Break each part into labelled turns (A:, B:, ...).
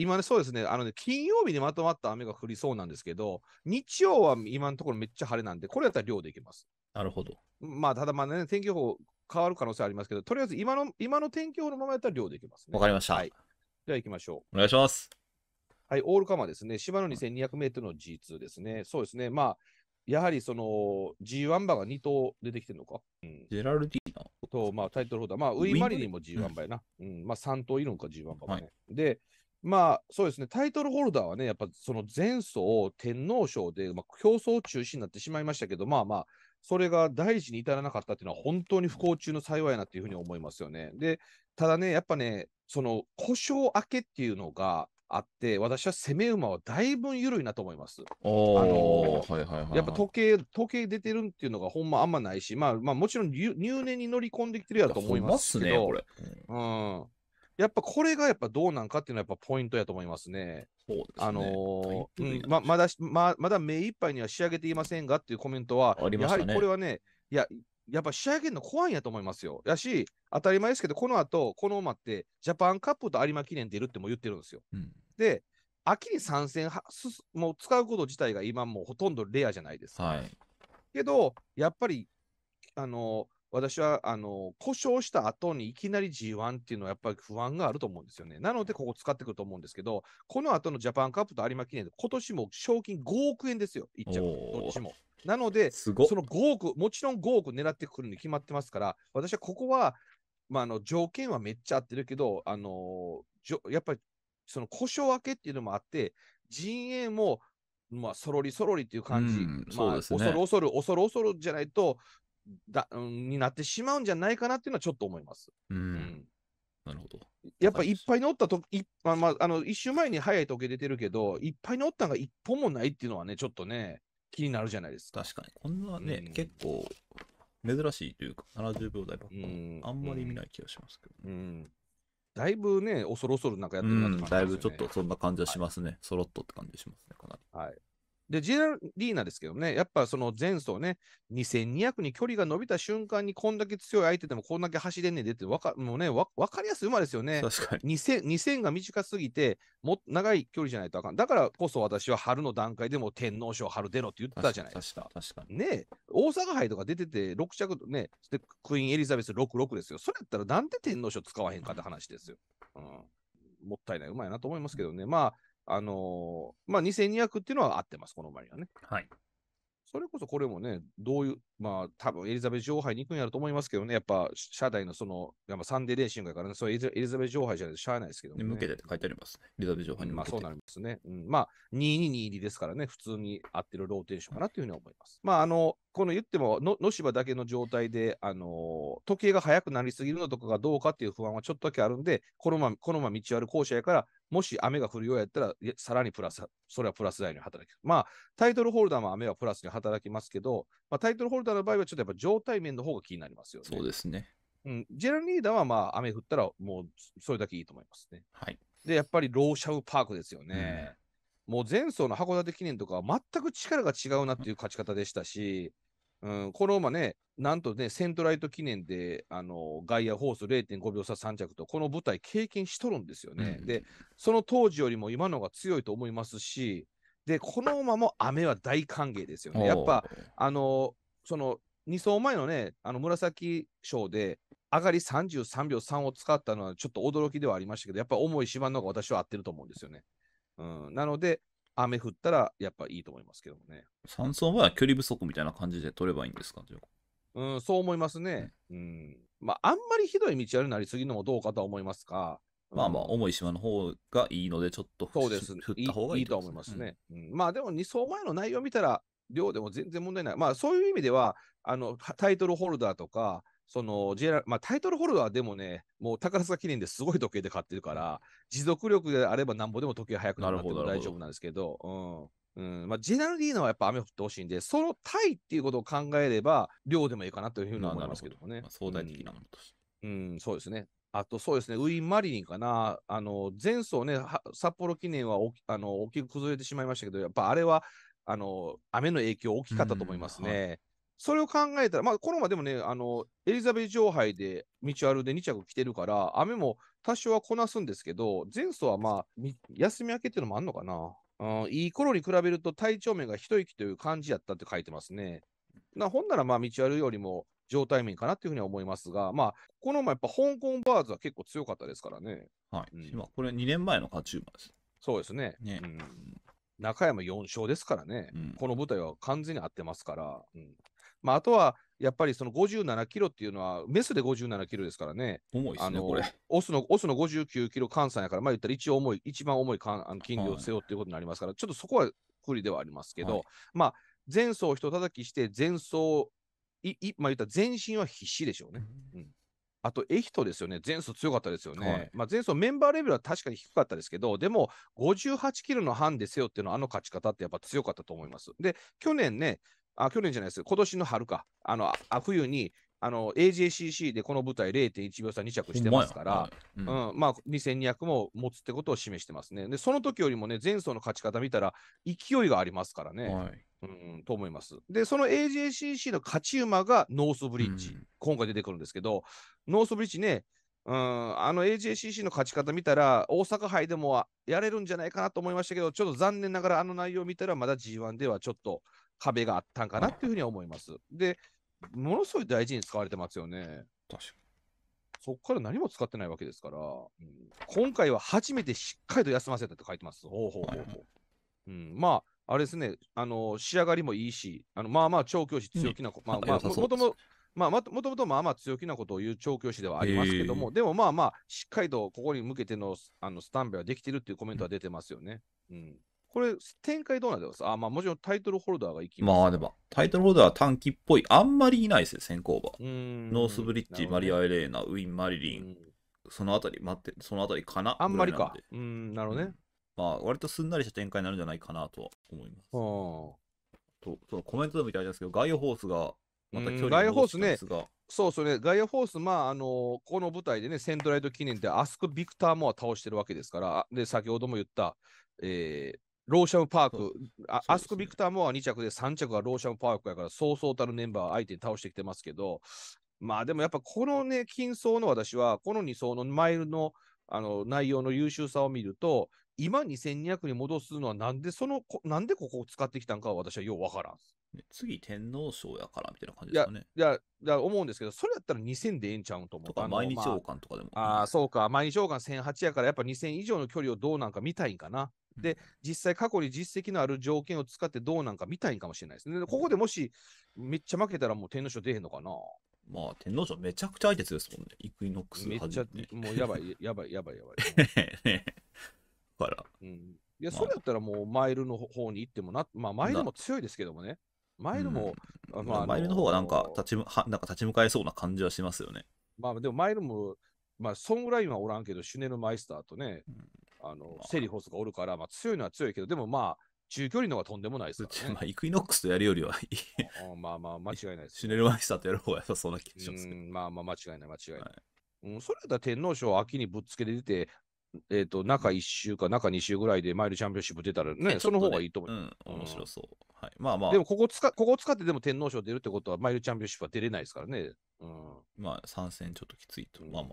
A: 今ね、そうですね、あのね、金曜日にまとまった雨が降りそうなんですけど、日曜は今のところめっちゃ晴れなんで、これやったら量でいます。なるほど。まあ、ただまあね、天気予報変わる可能性ありますけど、とりあえず今の今の天気予報のままやったら量でいます、
B: ね。わかりました。はい、では行きましょう。お願いします。
A: はい、オールカマですね、芝の2200メートルの G2 ですね。そうですね、まあ、やはりその G1 馬が2頭出てきてるのか。うん、ジェラルディーナと、まあ、タイトルホルダー、まあ、ウィン・マリニンも G1 馬やな。うん、まあ、3頭いるのか、G1 馬もね。はい、で、まあそうですね、タイトルホルダーはね、やっぱその前奏、天皇賞で、まあ、競争中止になってしまいましたけど、まあまあ、それが大事に至らなかったっていうのは、本当に不幸中の幸いなっていうふうに思いますよね。で、ただね、やっぱね、その故障明けっていうのがあって、私は攻め馬はだいぶ緩いなと思います。あ
B: のーはいはいはい、やっ
A: ぱ時計、時計出てるっていうのがほんまあんまないし、まあ、まあ、もちろん入念に乗り込んできてるやと思いますけど、ね、これ。うんやっぱこれがやっぱどうなんかっていうのはやっぱポイントやと思いますね。すねあのーうん、ままだままだ目いっぱいには仕上げていませんがっていうコメントは、ね、やはりこれはね、いや、やっぱ仕上げるの怖いんやと思いますよ。やし、当たり前ですけど、この後、この馬って、ジャパンカップと有馬記念出るっても言ってるんですよ。うん、で、秋に参戦はすもう使うこと自体が今もうほとんどレアじゃないですか。はい、けど、やっぱり、あのー私はあの故障した後にいきなり G1 っていうのはやっぱり不安があると思うんですよね。なので、ここ使ってくると思うんですけど、この後のジャパンカップと有馬記念で、今年も賞金5億円ですよ、1着、どっちも。なので、その5億、もちろん5億狙ってくるに決まってますから、私はここは、まあ、の条件はめっちゃ合ってるけど、あのじょやっぱりその故障明けっていうのもあって、陣営もまあ、そろりそろりっていう感じ、う
B: ん、まあ、ね、恐る恐
A: る、恐る恐るじゃないと、だになってしまうんじゃないかなっていうのはちょっと思います。
B: うん、なるほど
A: やっぱいっぱい乗ったと、いまあまあ、の一周前に早い時計出てるけど、いっぱい乗ったのが一本もないっていうのはね、ちょっとね、気になるじゃないですか。確かに、こ
B: んなね、う
A: ん、結構珍しいというか、70秒台ばっか、うん、あんまり見ない気がしますけど、うんだいぶね、恐る恐るなんかやってるなって感じ、ね、
B: だいぶちょっとそんな感じはしますね、はい、そろっとって感じしますね、かなり。はい
A: で、ジェラリーナですけどね、やっぱその前走ね、2200に距離が伸びた瞬間にこんだけ強い相手でもこんだけ走れんねんでって、わか、もうね、わ、わかりやすい馬ですよね。確かに。2000、2000が短すぎて、も、長い距離じゃないとあかん。だからこそ私は春の段階でも天皇賞春出ろって言ったじゃないですか。確かに。ね大阪杯とか出てて6着ね、で、クイーンエリザベス66ですよ。それやったらなんで天皇賞使わへんかって話ですよ。うん。もったいない、うまいなと思いますけどね。まあ、あのー、まあ、2200っていうのは合ってます、この馬にはね。はい。それこそこれもね、どういう、まあ、多分エリザベス女王杯に行くんやると思いますけどね、やっぱ、社代のその、やっぱサンデーレーシングやからね、そうエリザベス女王杯じゃないとしゃあないですけど、ね、向けてって書いてありますね。エリザベス女王杯に向けて。まあ、そうなりますね。うん、まあ、2222ですからね、普通に合ってるローテーションかなというふうに思います。まあ、あの、この言ってもの、野芝だけの状態で、あの時計が速くなりすぎるのとかがどうかっていう不安はちょっとだけあるんで、このまま、このまま道ある校舎やから、もし雨が降るようやったら、さらにプラス、それはプラス台に働きままあ、タイトルホルダーも雨はプラスに働きますけど、まあ、タイトルホルダーの場合は、ちょっとやっぱ状態面の方が気になりますよね。そうですね。うん、ジェラニーダはまあ雨降ったらもうそれだけいいと思いますね。はい、で、やっぱりローシャウパークですよね。うん、もう前走の函館記念とかは全く力が違うなっていう勝ち方でしたし、うん、この馬ね、なんとね、セントライト記念で、あのガイホース0.5秒差3着と、この舞台経験しとるんですよね。うん、で、その当時よりも今のが強いと思いますし、で、この馬も雨は大歓迎ですよね。やっぱ、あのその2走前のね、あの紫賞で、上がり33秒3を使ったのはちょっと驚きではありましたけど、やっぱ重い芝の方が私は合ってると思うんですよね。うん、なので、雨降ったらやっぱいいと思いますけどもね。
B: 3走前は距離不足みたいな感じで取ればいいんですか
A: うん、そう思いますね。うん、まあ、あんまりひどい道あるなりすぎるのもどうかとは思いますが、まあまあ、重い島の方がいいので、ちょっとそうですがいいいいと思いますね。うん、まあでも、2層前の内容見たら、量でも全然問題ない。まあそういう意味では、あのタイトルホルダーとか、その、JR、まあタイトルホルダーでもね、もう宝塚記念ですごい時計で買ってるから、持続力であればなんぼでも時計早くなるほど大丈夫なんですけど、うん。まあ、ジェナルディーナはやっぱ雨降ってほしいんで、そのタイっていうことを考えれば、量でもいいかなというふうに思いますけどね。まあ、相対的なものとして。うん、そうですね。あとそうですね、ウィン・マリリンかな、あの前走ね、札幌記念はあの大きく崩れてしまいましたけど、やっぱあれはあの雨の影響大きかったと思いますね。それを考えたら、まあ、このまでもね、あのエリザベス女王杯で道あるで2着来てるから、雨も多少はこなすんですけど、前走はまあ、休み明けっていうのもあんのかな。うん、いい頃に比べると体調面が一息という感じやったって書いてますね。なほんならまあ道あるよりも状態面かなというふうには思いますが、まあ、この前、やっぱ香港バーズは結構強かったですからね。
B: はい。うん、今、これ2年前の勝ち馬
A: です。そうですね。ねうん、中山4勝ですからね、うん、この舞台は完全に合ってますから、うんまあ、あとはやっぱりその57キロっていうのは、メスで57キロですからね、重いですね、あのこれオスの。オスの59キロ換算やから、まあ言ったら一応重い、一番重い金魚を背負うっていうことになりますから、はい、ちょっとそこは不利ではありますけど、はい、まあ、前走人叩きして、前走いいまあ、言った全前身は必死でしょうね。うん、あと、エヒトですよね。前走強かったですよね。はい、まあ、前走メンバーレベルは確かに低かったですけど、でも、58キロの半でせよっていうのは、あの勝ち方ってやっぱ強かったと思います。で、去年ね、あ、去年じゃないです。今年の春か。あの、あ冬に、あの、AJCC でこの舞台0.1秒差2着してますから、うん、まあ、2200も持つってことを示してますね。で、その時よりもね、前走の勝ち方見たら、勢いがありますからね。はいうん、と思います。で、その AJCC の勝ち馬がノースブリッジ、うん、今回出てくるんですけど、ノースブリッジね、うん、あの AJCC の勝ち方見たら、大阪杯でもやれるんじゃないかなと思いましたけど、ちょっと残念ながらあの内容見たら、まだ G1 ではちょっと壁があったんかなっていうふうには思います。で、ものすごい大事に使われてますよね。確かに。そこから何も使ってないわけですから、うん、今回は初めてしっかりと休ませたと書いてます。ほうほうほうほう。うん、まあ、あれですね、あの仕上がりもいいし、あのまあまあ調教師強気な子、うん、まあまあ、もともと、まあ、もともとまあまあ強気なことを言う調教師ではありますけども、えー、でもまあまあ、しっかりとここに向けてのあのスタンベはできてるっていうコメントは出てますよね。うん、これ、展開どうなんですかあまあもちろんタイトルホルダーがいきます、ま
B: あでも、タイトルホルダーは短期っぽい、あんまりいないですよ、先行
A: 馬。ノ
B: ースブリッジ、ね、マリア・エレーナ、ウィン・マリリン、そのあたり、待って、そのあたりかなあんまりか。
A: うん、なるほどね。
B: まあ、割とすんなりした展開になるんじゃないかなとは思います。とそのコメントでもただいたんですけど、ガイオホースがまた距離を戻しですが。そうそうね、ガイアフォース、ま
A: ああのー、この舞台でね、セントライト記念でアスク・ビクター・モア倒してるわけですから、で先ほども言った、えー、ローシャム・パーク、ね、アスク・ビクター・モア2着で3着がローシャム・パークやから、そうそうたるメンバー相手に倒してきてますけど、まあでもやっぱこのね、金層の私は、この2層のマイルのあの内容の優秀さを見ると、今2200に戻すのはなんでその、なんでここを使ってきたんかは私はようわからん。次天皇賞やからみたいな感じですかね。いや、いや思うんですけど、それやったら2000でええんちゃうんと思う。とか毎日王冠とかでも。まあ、あそうか、毎日王冠1008やからやっぱ2000以上の距離をどうなんか見たいんかな。で、実際過去に実績のある条件を使ってどうなんか見たいんかもしれないですね。ここでもし、めっちゃ負けたらもう天皇賞出へんのかな。まあ、天皇賞めちゃくちゃ相手です
B: もんね。イクイノックス、めっちゃ、もうやばい、
A: やばい、やばい、やばい。
B: から。うん、い
A: や、まあ、それやったらもうマイルの方に行ってもな、まあ、マイルも強いですけどもね。マイルも、うん、まあ、マイルの
B: 方がなんか立ちはなんか立ち向かえそうな感じはしますよね。
A: まあでもマイルも、まあ、ソングラインはおらんけど、シュネルマイスターとね、うん、あの、まあ、セリホスがおるから、まあ、強いのは強いけど、でもまあ、中距離のがとんでもないですから、ね、まあ、イ
B: クイノックスとやるより
A: はいいまあまあ、間違いないです、ね、シュネルマイスターとやる方が良さそうな気がしますまあまあ、間違いない、間違いない。はい、うん、それだったら天皇賞を秋にぶっつけて出て、えっ、ー、と、中1週か中2週ぐらいでマイルチャンピオンシップ出たらね、ねその方がいいと思う。うん、面白そう。は
B: い。まあまあ。でも、ここ使、
A: ここ使ってでも天皇賞出るってことは、マイルチャンピオンシップは出れないですから
B: ね。うん。まあ、参戦ちょっときついと。まあまあ。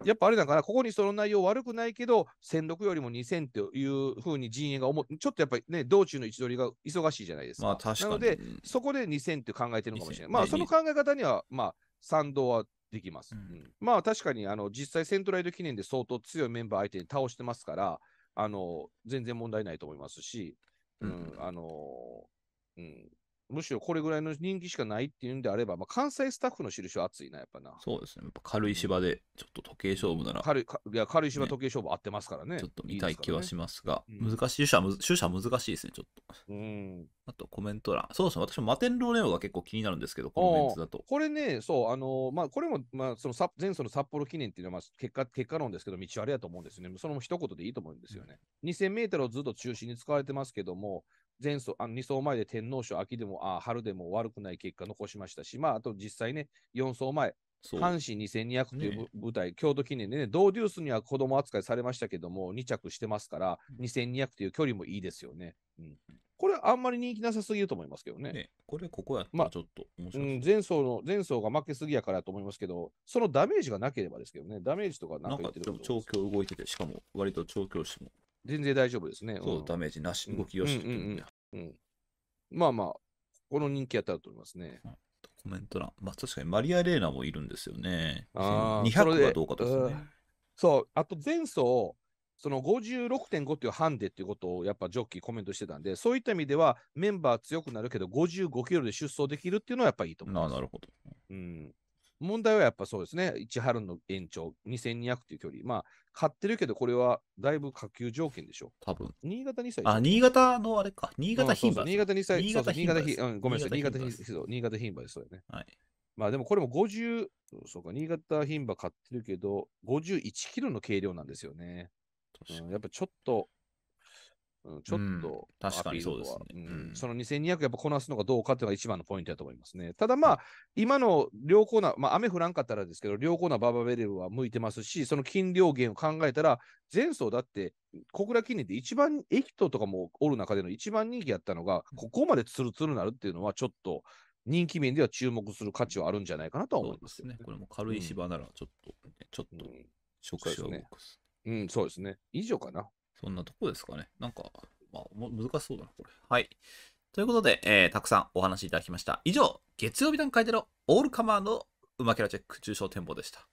A: うん、やっぱあれだから、ここにその内容悪くないけど、1006よりも2000っていうふうに陣営が思う、ちょっとやっぱりね、道中の位置取りが忙しいじゃないですか。まあ確かに。なので、そこで2000って考えてるのかもしれない。まあその考え方には、まあ賛同はできます。うん、まあ確かにあの実際セントライド記念で相当強いメンバー相手に倒してますから、あの全然問題ないと思いますし、うん、うん、あの、うん、むしろこれぐらいの人気しかないっていうんであれば、まあ、関西スタッフの印は熱いな、やっぱな。
B: そうですね。やっぱ軽い芝で、ちょっと時計勝負なら。軽いいや軽
A: い芝時計勝負合ってますからね。ねちょ
B: っと見たい気はしますが、いいすね、難しい、主者難しいですね、ちょっと。うん。あとコメント欄。そうですね、私もマテンローネオが結構気になるんですけど、このメンツだと。
A: これね、そう、あのまあ、これも、まあ、その前走の札幌記念っていうのは、まあ、結果、結果論ですけど、道あれやと思うんですよね。その一言でいいと思うんですよね。うん、2000メートルをずっと中心に使われてますけども、前走、あの2走前で天皇賞、秋でもあ春でも悪くない結果残しましたし、まあ、あと実際ね、4走前、阪神2200という舞台、ね、京都記念でね、ドーデュースには子供扱いされましたけども、2着してますから、2200という距離もいいですよね。うん、これ、あんまり人気なさすぎると思いますけどね。ねこれ、ここやったらちょっと面白い、まあ、うん。前走の、前走が負けすぎやからと思いますけど、そのダメージがなければですけどね、ダメージとかなんか言って
B: るなんかでも調教動いてて、しかも割と調教ても
A: 全然大丈夫ですね。そう、ダメージなし、動きよし、うんうん、まあまあ、この人気やったらと思いますね。
B: コメント欄。まあ確かにマリア・レーナもいるんですよね。
A: あ200はどうかですねそ、えー。そう、あと前走、その56.5っていうハンデっていうことをやっぱジョッキーコメントしてたんで、そういった意味ではメンバー強くなるけど、55キロで出走できるっていうのはやっぱいいと思います。なるほど。うん。問題はやっぱそうですね、1春の延長、2200という距離、まあ、買ってるけど、これはだいぶ下級条件でしょ。多分新潟2歳。あ、新
B: 潟のあれか、新潟牝馬、うん、新潟2歳、新潟牝馬、うん、ごめんなさい、新潟牝馬
A: です、そうよね。はい。まあでもこれも50、そうか、新潟牝馬買ってるけど、51キロの軽量なんですよね。うん、やっぱちょっとちょっと、確かにそうですね。うん、その2200やっぱこなすのかどうかっていうのが一番のポイントだと思いますね。ただまあ、今の良好な、まあ雨降らんかったらですけど、良好なバーバーベレルは向いてますし、その金量源を考えたら、前走だって、小倉記念で一番、エキトとかもおる中での一番人気やったのが、ここまでツルツルなるっていうのは、ちょっと、人気面では注目する価値はあるんじゃないかなとは思います、ね,、これも軽い芝
B: なら、ちょっと、
A: ちょっと、紹介します。うん、そうですね。以上かな。そ
B: んなとこですかね。なんか、まあ、難しそうだな、これ。はい。ということで、えー、たくさんお話いただきました。以上、月曜日段階でのオールカマーのうまキャラチェック中小展望でした。